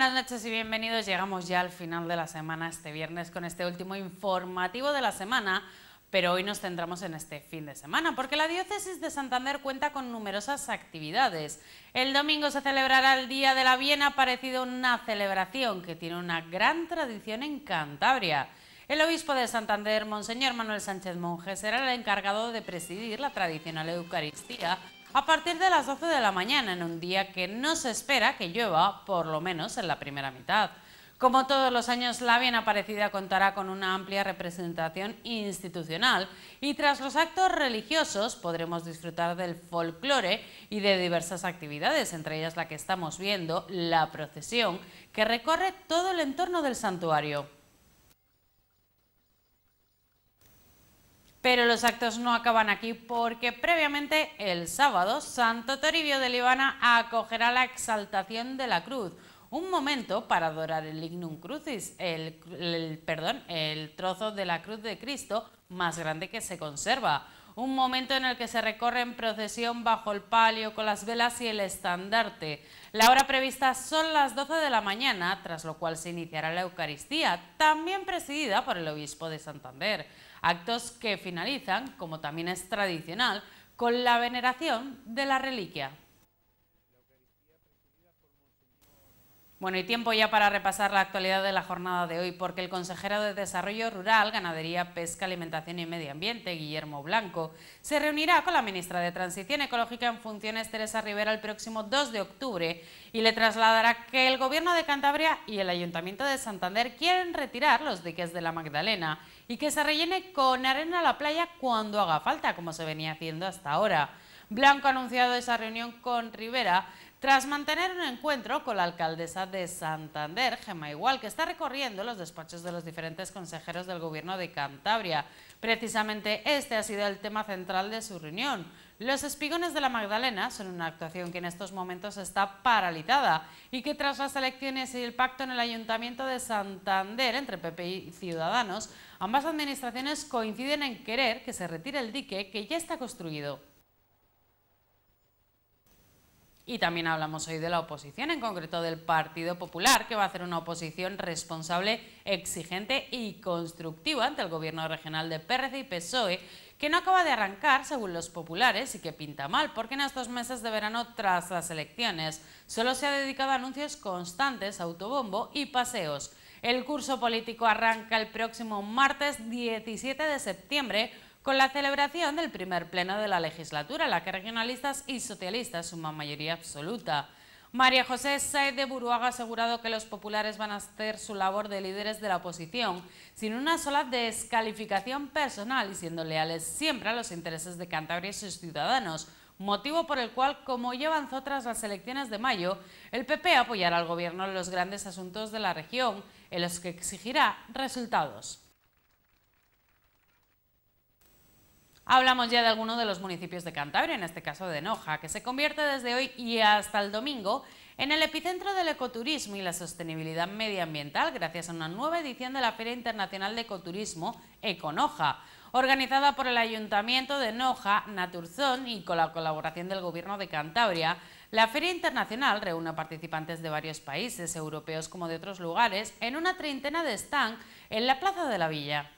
buenas noches y bienvenidos. Llegamos ya al final de la semana, este viernes, con este último informativo de la semana, pero hoy nos centramos en este fin de semana, porque la diócesis de Santander cuenta con numerosas actividades. El domingo se celebrará el Día de la Viena, parecido a una celebración que tiene una gran tradición en Cantabria. El obispo de Santander, Monseñor Manuel Sánchez Monge, será el encargado de presidir la tradicional Eucaristía a partir de las 12 de la mañana en un día que no se espera que llueva, por lo menos en la primera mitad. Como todos los años, la Bien Aparecida contará con una amplia representación institucional y tras los actos religiosos podremos disfrutar del folclore y de diversas actividades, entre ellas la que estamos viendo, la procesión, que recorre todo el entorno del santuario. Pero los actos no acaban aquí porque previamente el sábado Santo Toribio de Libana acogerá la exaltación de la cruz, un momento para adorar el Lignum Crucis, perdón, el trozo de la cruz de Cristo más grande que se conserva, un momento en el que se recorre en procesión bajo el palio con las velas y el estandarte. La hora prevista son las 12 de la mañana, tras lo cual se iniciará la Eucaristía, también presidida por el obispo de Santander actos que finalizan, como también es tradicional, con la veneración de la reliquia. Bueno, y tiempo ya para repasar la actualidad de la jornada de hoy, porque el consejero de Desarrollo Rural, Ganadería, Pesca, Alimentación y Medio Ambiente, Guillermo Blanco, se reunirá con la ministra de Transición Ecológica en funciones, Teresa Rivera, el próximo 2 de octubre y le trasladará que el Gobierno de Cantabria y el Ayuntamiento de Santander quieren retirar los diques de la Magdalena y que se rellene con arena la playa cuando haga falta, como se venía haciendo hasta ahora. Blanco ha anunciado esa reunión con Rivera tras mantener un encuentro con la alcaldesa de Santander, Gemma Igual, que está recorriendo los despachos de los diferentes consejeros del gobierno de Cantabria. Precisamente este ha sido el tema central de su reunión. Los espigones de la Magdalena son una actuación que en estos momentos está paralizada y que tras las elecciones y el pacto en el Ayuntamiento de Santander entre PP y Ciudadanos, ambas administraciones coinciden en querer que se retire el dique que ya está construido. Y también hablamos hoy de la oposición, en concreto del Partido Popular, que va a hacer una oposición responsable, exigente y constructiva ante el gobierno regional de PRC y PSOE, que no acaba de arrancar según los populares y que pinta mal, porque en estos meses de verano tras las elecciones solo se ha dedicado a anuncios constantes, autobombo y paseos. El curso político arranca el próximo martes 17 de septiembre con la celebración del primer pleno de la legislatura, la que regionalistas y socialistas suman mayoría absoluta. María José Saez de Buruaga ha asegurado que los populares van a hacer su labor de líderes de la oposición, sin una sola descalificación personal y siendo leales siempre a los intereses de Cantabria y sus ciudadanos, motivo por el cual, como ya avanzó tras las elecciones de mayo, el PP apoyará al gobierno en los grandes asuntos de la región, en los que exigirá resultados. Hablamos ya de alguno de los municipios de Cantabria, en este caso de Noja, que se convierte desde hoy y hasta el domingo en el epicentro del ecoturismo y la sostenibilidad medioambiental gracias a una nueva edición de la Feria Internacional de Ecoturismo Econoja, organizada por el Ayuntamiento de Noja, Naturzón y con la colaboración del Gobierno de Cantabria. La Feria Internacional reúne a participantes de varios países, europeos como de otros lugares, en una treintena de stand en la Plaza de la Villa.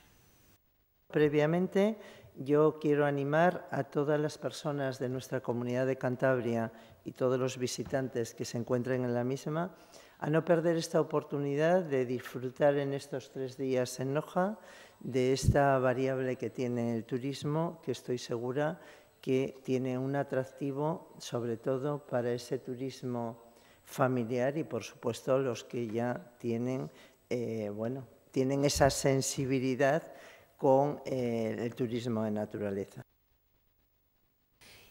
Previamente yo quiero animar a todas las personas de nuestra comunidad de Cantabria y todos los visitantes que se encuentren en la misma a no perder esta oportunidad de disfrutar en estos tres días en Loja de esta variable que tiene el turismo, que estoy segura que tiene un atractivo sobre todo para ese turismo familiar y por supuesto los que ya tienen, eh, bueno, tienen esa sensibilidad con eh, el turismo de naturaleza.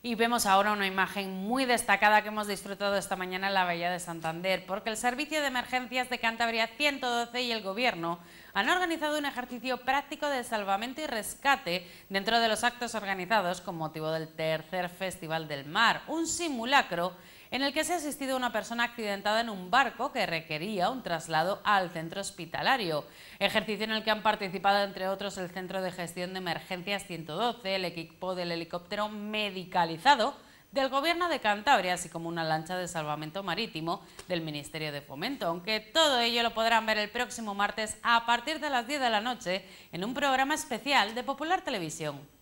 Y vemos ahora una imagen muy destacada que hemos disfrutado esta mañana en la Bahía de Santander, porque el Servicio de Emergencias de Cantabria 112 y el Gobierno han organizado un ejercicio práctico de salvamento y rescate dentro de los actos organizados con motivo del tercer Festival del Mar, un simulacro en el que se ha asistido a una persona accidentada en un barco que requería un traslado al centro hospitalario. Ejercicio en el que han participado, entre otros, el Centro de Gestión de Emergencias 112, el equipo del helicóptero medicalizado del Gobierno de Cantabria, así como una lancha de salvamento marítimo del Ministerio de Fomento, aunque todo ello lo podrán ver el próximo martes a partir de las 10 de la noche en un programa especial de Popular Televisión.